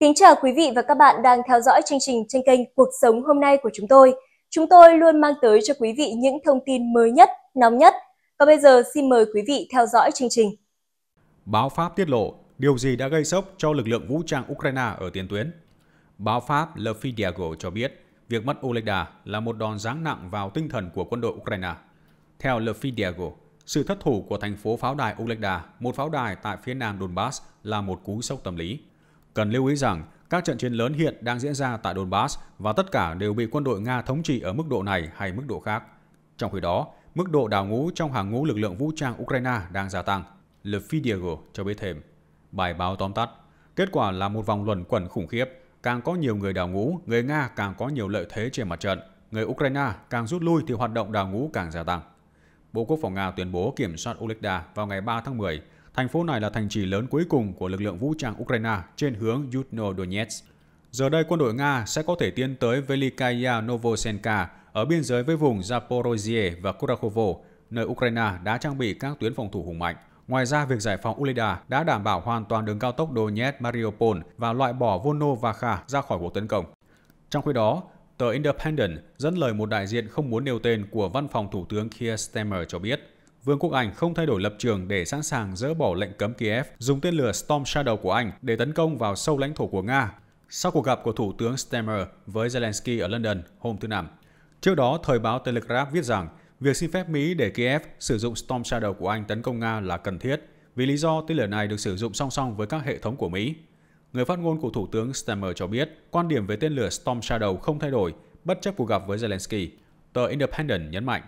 Kính chào quý vị và các bạn đang theo dõi chương trình trên kênh Cuộc sống hôm nay của chúng tôi. Chúng tôi luôn mang tới cho quý vị những thông tin mới nhất, nóng nhất. Và bây giờ xin mời quý vị theo dõi chương trình. Báo Pháp tiết lộ điều gì đã gây sốc cho lực lượng vũ trang Ukraine ở tiền tuyến. Báo Pháp Le Figaro cho biết việc mất Olegda là một đòn giáng nặng vào tinh thần của quân đội Ukraine. Theo Le Figaro, sự thất thủ của thành phố pháo đài Olegda, một pháo đài tại phía nam Donbass là một cú sốc tâm lý Cần lưu ý rằng các trận chiến lớn hiện đang diễn ra tại Donbass và tất cả đều bị quân đội Nga thống trị ở mức độ này hay mức độ khác. Trong khi đó, mức độ đào ngũ trong hàng ngũ lực lượng vũ trang Ukraine đang gia tăng. Le Fidego cho biết thêm. Bài báo tóm tắt, kết quả là một vòng luẩn quẩn khủng khiếp. Càng có nhiều người đào ngũ, người Nga càng có nhiều lợi thế trên mặt trận. Người Ukraine càng rút lui thì hoạt động đào ngũ càng gia tăng. Bộ Quốc phòng Nga tuyên bố kiểm soát Olegda vào ngày 3 tháng 10, Thành phố này là thành trì lớn cuối cùng của lực lượng vũ trang Ukraine trên hướng Yudno-Donetsk. Giờ đây quân đội Nga sẽ có thể tiến tới Velikaya Novosenka ở biên giới với vùng Zaporozhye và Kurakovo, nơi Ukraine đã trang bị các tuyến phòng thủ hùng mạnh. Ngoài ra, việc giải phóng Ulida đã đảm bảo hoàn toàn đường cao tốc Donetsk-Mariupol và loại bỏ Volnovakha ra khỏi cuộc tấn công. Trong khi đó, tờ Independent dẫn lời một đại diện không muốn nêu tên của văn phòng thủ tướng Keir Stemmer cho biết – Vương quốc Anh không thay đổi lập trường để sẵn sàng dỡ bỏ lệnh cấm Kiev dùng tên lửa Storm Shadow của Anh để tấn công vào sâu lãnh thổ của Nga sau cuộc gặp của Thủ tướng Stammer với Zelensky ở London hôm thứ Năm. Trước đó, thời báo Telegraph viết rằng việc xin phép Mỹ để Kiev sử dụng Storm Shadow của Anh tấn công Nga là cần thiết vì lý do tên lửa này được sử dụng song song với các hệ thống của Mỹ. Người phát ngôn của Thủ tướng Stammer cho biết quan điểm về tên lửa Storm Shadow không thay đổi bất chấp cuộc gặp với Zelensky. Tờ Independent nhấn mạnh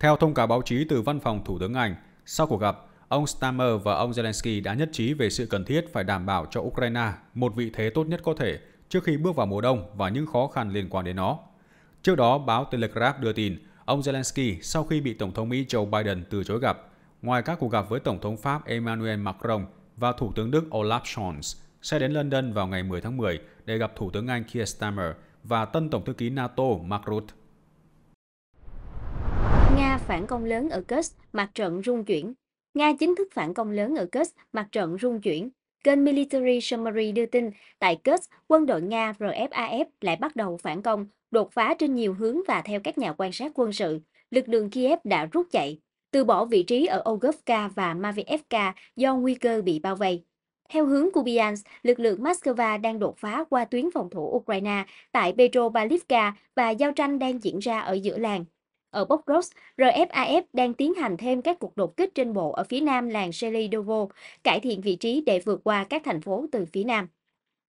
theo thông cáo báo chí từ văn phòng Thủ tướng Anh, sau cuộc gặp, ông Stammer và ông Zelensky đã nhất trí về sự cần thiết phải đảm bảo cho Ukraine một vị thế tốt nhất có thể trước khi bước vào mùa đông và những khó khăn liên quan đến nó. Trước đó, báo Telegraph đưa tin, ông Zelensky sau khi bị Tổng thống Mỹ Joe Biden từ chối gặp, ngoài các cuộc gặp với Tổng thống Pháp Emmanuel Macron và Thủ tướng Đức Olaf Scholz, sẽ đến London vào ngày 10 tháng 10 để gặp Thủ tướng Anh Keir Starmer và tân Tổng thư ký NATO Mark Rutte. Nga phản công lớn ở Kursk, mặt trận rung chuyển. Nga chính thức phản công lớn ở Kursk, mặt trận rung chuyển. Kênh Military Summary đưa tin, tại Kursk, quân đội Nga RFAF lại bắt đầu phản công, đột phá trên nhiều hướng và theo các nhà quan sát quân sự, lực lượng Kiev đã rút chạy, từ bỏ vị trí ở Ogovka và Mavievka do nguy cơ bị bao vây. Theo hướng Kubiansk, lực lượng Moscow đang đột phá qua tuyến phòng thủ Ukraine tại Petropavlivka và giao tranh đang diễn ra ở giữa làng. Ở Pokrovsk, RFAF đang tiến hành thêm các cuộc đột kích trên bộ ở phía nam làng Selidovo, cải thiện vị trí để vượt qua các thành phố từ phía nam.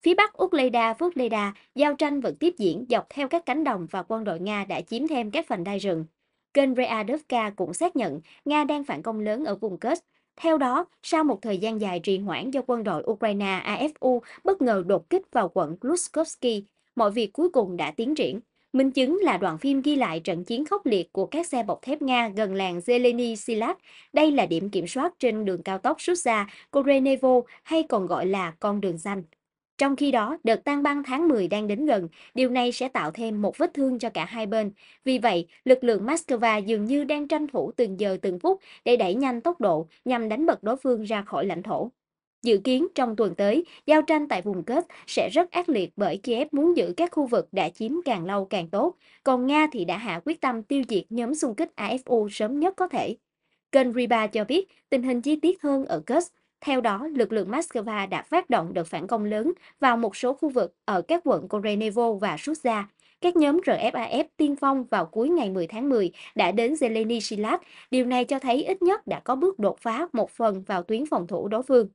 Phía bắc Ukleda, Vukleda, giao tranh vẫn tiếp diễn dọc theo các cánh đồng và quân đội Nga đã chiếm thêm các phần đai rừng. Kênh Readovka cũng xác nhận Nga đang phản công lớn ở vùng Kursk. Theo đó, sau một thời gian dài trì hoãn do quân đội Ukraine AFU bất ngờ đột kích vào quận Luskovsky, mọi việc cuối cùng đã tiến triển. Minh chứng là đoạn phim ghi lại trận chiến khốc liệt của các xe bọc thép Nga gần làng Zeleny Silat. Đây là điểm kiểm soát trên đường cao tốc Russia, Korenevo hay còn gọi là con đường xanh. Trong khi đó, đợt tan băng tháng 10 đang đến gần, điều này sẽ tạo thêm một vết thương cho cả hai bên. Vì vậy, lực lượng Moscow dường như đang tranh thủ từng giờ từng phút để đẩy nhanh tốc độ nhằm đánh bật đối phương ra khỏi lãnh thổ. Dự kiến trong tuần tới, giao tranh tại vùng kết sẽ rất ác liệt bởi Kiev muốn giữ các khu vực đã chiếm càng lâu càng tốt, còn Nga thì đã hạ quyết tâm tiêu diệt nhóm xung kích AFU sớm nhất có thể. Kênh Riba cho biết tình hình chi tiết hơn ở Kursk. Theo đó, lực lượng Moscow đã phát động đợt phản công lớn vào một số khu vực ở các quận Korenevo và Sutsa. Các nhóm RFAF tiên phong vào cuối ngày 10 tháng 10 đã đến zelenyshilat Điều này cho thấy ít nhất đã có bước đột phá một phần vào tuyến phòng thủ đối phương.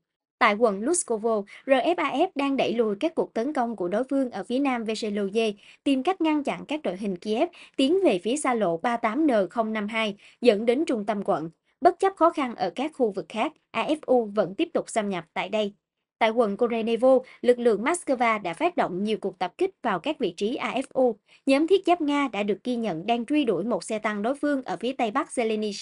Tại quận Luskovo, RFAF đang đẩy lùi các cuộc tấn công của đối phương ở phía nam Veseloye, tìm cách ngăn chặn các đội hình Kiev tiến về phía xa lộ 38N052 dẫn đến trung tâm quận. Bất chấp khó khăn ở các khu vực khác, AFU vẫn tiếp tục xâm nhập tại đây. Tại quận Korenevo, lực lượng Moscow đã phát động nhiều cuộc tập kích vào các vị trí AFU. Nhóm thiết giáp Nga đã được ghi nhận đang truy đuổi một xe tăng đối phương ở phía tây bắc Zeleny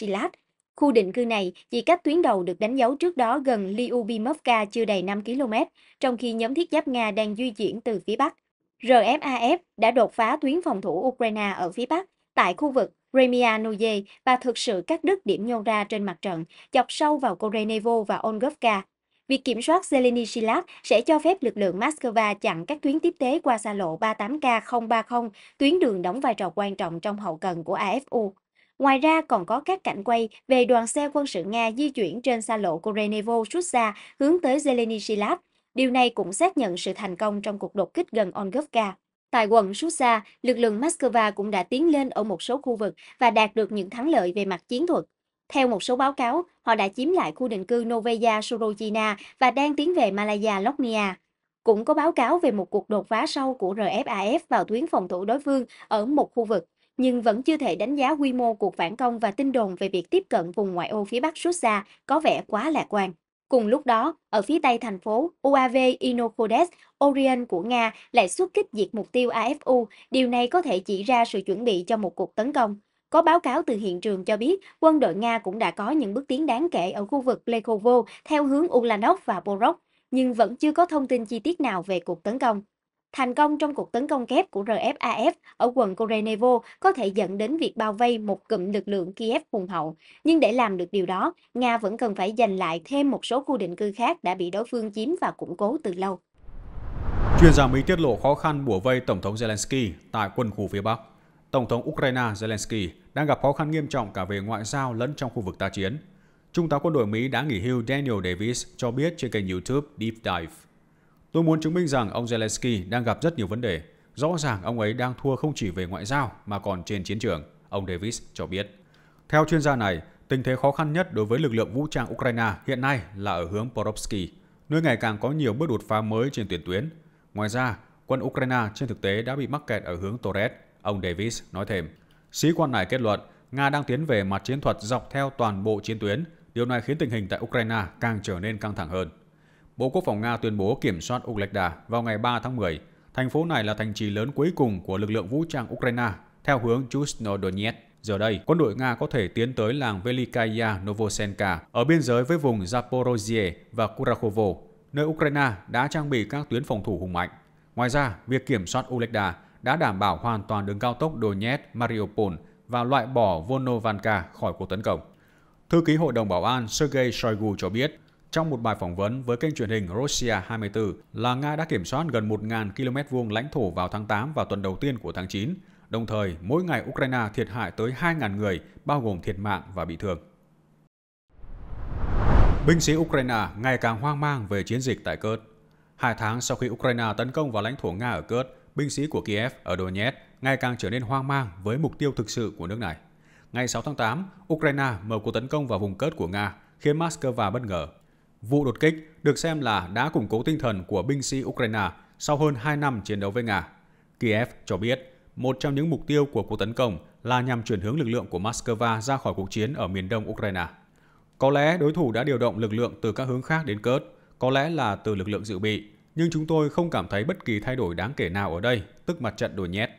Khu định cư này chỉ cách tuyến đầu được đánh dấu trước đó gần Lyubimovka chưa đầy 5 km, trong khi nhóm thiết giáp Nga đang di chuyển từ phía Bắc. RFAF đã đột phá tuyến phòng thủ Ukraine ở phía Bắc, tại khu vực Remianoye và thực sự cắt đứt điểm nhô ra trên mặt trận, chọc sâu vào Korenevo và Ongovka. Việc kiểm soát Zelenichilat sẽ cho phép lực lượng Moscow chặn các tuyến tiếp tế qua xa lộ 38K030, tuyến đường đóng vai trò quan trọng trong hậu cần của AFU. Ngoài ra còn có các cảnh quay về đoàn xe quân sự Nga di chuyển trên xa lộ Korenevo Rutsa hướng tới Zelenislav. Điều này cũng xác nhận sự thành công trong cuộc đột kích gần Ongovka. Tại quận Susa, lực lượng Moscow cũng đã tiến lên ở một số khu vực và đạt được những thắng lợi về mặt chiến thuật. Theo một số báo cáo, họ đã chiếm lại khu định cư Novaya Sorojina và đang tiến về Malaya Loknia. Cũng có báo cáo về một cuộc đột phá sâu của RFAF vào tuyến phòng thủ đối phương ở một khu vực nhưng vẫn chưa thể đánh giá quy mô cuộc phản công và tin đồn về việc tiếp cận vùng ngoại ô phía bắc Susa có vẻ quá lạc quan. Cùng lúc đó, ở phía tây thành phố, UAV InoKodes Orion của Nga lại xuất kích diệt mục tiêu AFU, điều này có thể chỉ ra sự chuẩn bị cho một cuộc tấn công. Có báo cáo từ hiện trường cho biết, quân đội Nga cũng đã có những bước tiến đáng kể ở khu vực Plekovo theo hướng Ulanov và Borok, nhưng vẫn chưa có thông tin chi tiết nào về cuộc tấn công. Thành công trong cuộc tấn công kép của RFAF ở quận Korenevo có thể dẫn đến việc bao vây một cụm lực lượng Kiev hùng hậu. Nhưng để làm được điều đó, Nga vẫn cần phải giành lại thêm một số khu định cư khác đã bị đối phương chiếm và củng cố từ lâu. Chuyên gia Mỹ tiết lộ khó khăn bủa vây Tổng thống Zelensky tại quân khu phía Bắc. Tổng thống Ukraine Zelensky đang gặp khó khăn nghiêm trọng cả về ngoại giao lẫn trong khu vực ta chiến. Trung tá quân đội Mỹ đã nghỉ hưu Daniel Davis cho biết trên kênh YouTube Deep Dive Tôi muốn chứng minh rằng ông Zelensky đang gặp rất nhiều vấn đề. Rõ ràng ông ấy đang thua không chỉ về ngoại giao mà còn trên chiến trường, ông Davis cho biết. Theo chuyên gia này, tình thế khó khăn nhất đối với lực lượng vũ trang Ukraine hiện nay là ở hướng Porovsky, nơi ngày càng có nhiều bước đột phá mới trên tuyến tuyến. Ngoài ra, quân Ukraine trên thực tế đã bị mắc kẹt ở hướng Torres, ông Davis nói thêm. Sĩ quan này kết luận, Nga đang tiến về mặt chiến thuật dọc theo toàn bộ chiến tuyến, điều này khiến tình hình tại Ukraine càng trở nên căng thẳng hơn. Bộ Quốc phòng Nga tuyên bố kiểm soát Uglekda vào ngày 3 tháng 10. Thành phố này là thành trì lớn cuối cùng của lực lượng vũ trang Ukraine theo hướng Chusnodonetsk. Giờ đây, quân đội Nga có thể tiến tới làng Velikaya Novosenka ở biên giới với vùng Zaporozhye và Kurakhovo, nơi Ukraine đã trang bị các tuyến phòng thủ hùng mạnh. Ngoài ra, việc kiểm soát Uglekda đã đảm bảo hoàn toàn đường cao tốc Donetsk-Mariupol và loại bỏ Volnovanka khỏi cuộc tấn công. Thư ký Hội đồng Bảo an Sergei Shoigu cho biết trong một bài phỏng vấn với kênh truyền hình Russia 24 là Nga đã kiểm soát gần 1.000 km vuông lãnh thổ vào tháng 8 và tuần đầu tiên của tháng 9. Đồng thời, mỗi ngày Ukraine thiệt hại tới 2.000 người, bao gồm thiệt mạng và bị thương. Binh sĩ Ukraine ngày càng hoang mang về chiến dịch tại Kurt. Hai tháng sau khi Ukraine tấn công vào lãnh thổ Nga ở Kurt, binh sĩ của Kiev ở Donetsk ngày càng trở nên hoang mang với mục tiêu thực sự của nước này. Ngày 6 tháng 8, Ukraine mở cuộc tấn công vào vùng Kurt của Nga, khiến Moscow bất ngờ Vụ đột kích được xem là đã củng cố tinh thần của binh sĩ Ukraine sau hơn 2 năm chiến đấu với Nga. Kiev cho biết một trong những mục tiêu của cuộc tấn công là nhằm chuyển hướng lực lượng của Moscow ra khỏi cuộc chiến ở miền đông Ukraine. Có lẽ đối thủ đã điều động lực lượng từ các hướng khác đến Kurt, có lẽ là từ lực lượng dự bị, nhưng chúng tôi không cảm thấy bất kỳ thay đổi đáng kể nào ở đây, tức mặt trận nhét,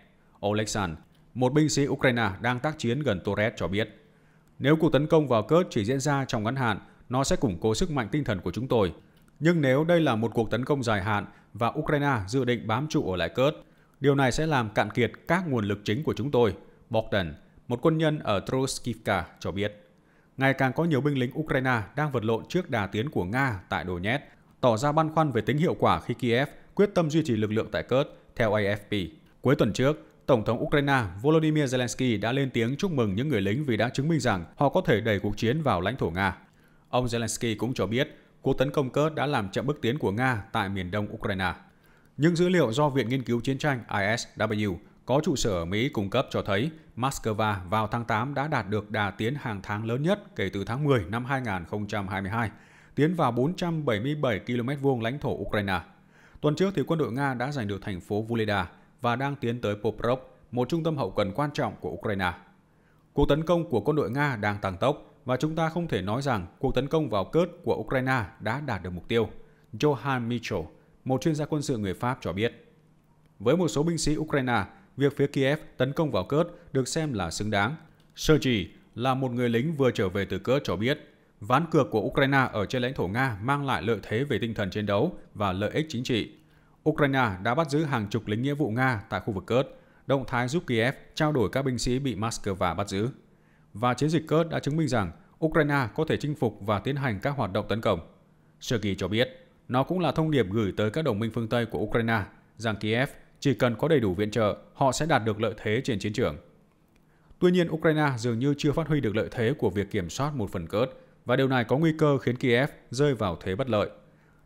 Oleksan, một binh sĩ Ukraine đang tác chiến gần Torres cho biết. Nếu cuộc tấn công vào Kurt chỉ diễn ra trong ngắn hạn, nó sẽ củng cố sức mạnh tinh thần của chúng tôi. Nhưng nếu đây là một cuộc tấn công dài hạn và Ukraine dự định bám trụ ở lại Kurd, điều này sẽ làm cạn kiệt các nguồn lực chính của chúng tôi, Bogdan, một quân nhân ở Troskivka cho biết. Ngày càng có nhiều binh lính Ukraine đang vật lộn trước đà tiến của Nga tại Donetsk, tỏ ra băn khoăn về tính hiệu quả khi Kiev quyết tâm duy trì lực lượng tại Kurd, theo AFP. Cuối tuần trước, Tổng thống Ukraine Volodymyr Zelensky đã lên tiếng chúc mừng những người lính vì đã chứng minh rằng họ có thể đẩy cuộc chiến vào lãnh thổ Nga. Ông Zelensky cũng cho biết cuộc tấn công cớt đã làm chậm bước tiến của Nga tại miền đông Ukraine. Những dữ liệu do Viện Nghiên cứu Chiến tranh ISW có trụ sở ở Mỹ cung cấp cho thấy Moscow vào tháng 8 đã đạt được đà tiến hàng tháng lớn nhất kể từ tháng 10 năm 2022, tiến vào 477 km vuông lãnh thổ Ukraine. Tuần trước thì quân đội Nga đã giành được thành phố Vuleda và đang tiến tới Poprov, một trung tâm hậu cần quan trọng của Ukraine. Cuộc tấn công của quân đội Nga đang tăng tốc và chúng ta không thể nói rằng cuộc tấn công vào Kurt của Ukraine đã đạt được mục tiêu, Johan Mitchell, một chuyên gia quân sự người Pháp cho biết. Với một số binh sĩ Ukraine, việc phía Kiev tấn công vào Kurt được xem là xứng đáng. Sergei là một người lính vừa trở về từ Kurt cho biết, ván cược của Ukraine ở trên lãnh thổ Nga mang lại lợi thế về tinh thần chiến đấu và lợi ích chính trị. Ukraine đã bắt giữ hàng chục lính nghĩa vụ Nga tại khu vực Kurt, động thái giúp Kiev trao đổi các binh sĩ bị Moscow bắt giữ và chiến dịch Kurd đã chứng minh rằng Ukraine có thể chinh phục và tiến hành các hoạt động tấn công. Sergei cho biết, nó cũng là thông điệp gửi tới các đồng minh phương Tây của Ukraine rằng Kiev chỉ cần có đầy đủ viện trợ, họ sẽ đạt được lợi thế trên chiến trường. Tuy nhiên, Ukraine dường như chưa phát huy được lợi thế của việc kiểm soát một phần Kurd và điều này có nguy cơ khiến Kiev rơi vào thế bất lợi.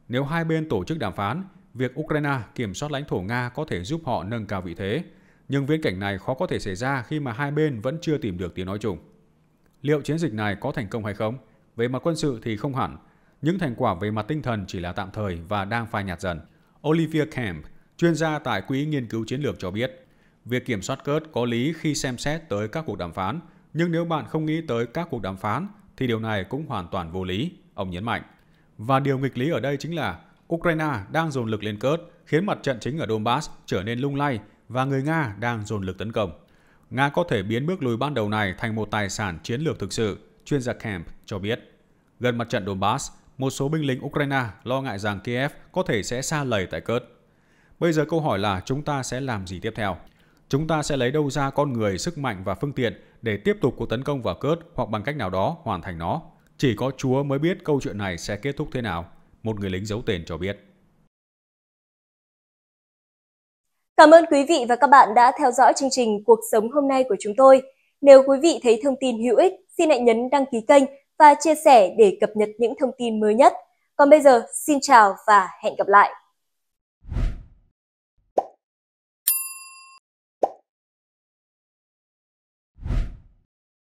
Nếu hai bên tổ chức đàm phán, việc Ukraine kiểm soát lãnh thổ Nga có thể giúp họ nâng cao vị thế, nhưng viễn cảnh này khó có thể xảy ra khi mà hai bên vẫn chưa tìm được tiếng nói chung. Liệu chiến dịch này có thành công hay không? Về mặt quân sự thì không hẳn. Những thành quả về mặt tinh thần chỉ là tạm thời và đang phai nhạt dần. Olivia Camp, chuyên gia tại Quỹ Nghiên cứu Chiến lược cho biết, việc kiểm soát cớt có lý khi xem xét tới các cuộc đàm phán, nhưng nếu bạn không nghĩ tới các cuộc đàm phán thì điều này cũng hoàn toàn vô lý, ông nhấn mạnh. Và điều nghịch lý ở đây chính là Ukraine đang dồn lực lên cớt, khiến mặt trận chính ở Donbass trở nên lung lay và người Nga đang dồn lực tấn công. Nga có thể biến bước lùi ban đầu này thành một tài sản chiến lược thực sự, chuyên gia Kemp cho biết. Gần mặt trận Donbass, một số binh lính Ukraine lo ngại rằng Kiev có thể sẽ xa lầy tại Kurt. Bây giờ câu hỏi là chúng ta sẽ làm gì tiếp theo? Chúng ta sẽ lấy đâu ra con người, sức mạnh và phương tiện để tiếp tục cuộc tấn công vào Kurt hoặc bằng cách nào đó hoàn thành nó? Chỉ có Chúa mới biết câu chuyện này sẽ kết thúc thế nào, một người lính giấu tên cho biết. Cảm ơn quý vị và các bạn đã theo dõi chương trình Cuộc sống hôm nay của chúng tôi. Nếu quý vị thấy thông tin hữu ích, xin hãy nhấn đăng ký kênh và chia sẻ để cập nhật những thông tin mới nhất. Còn bây giờ, xin chào và hẹn gặp lại!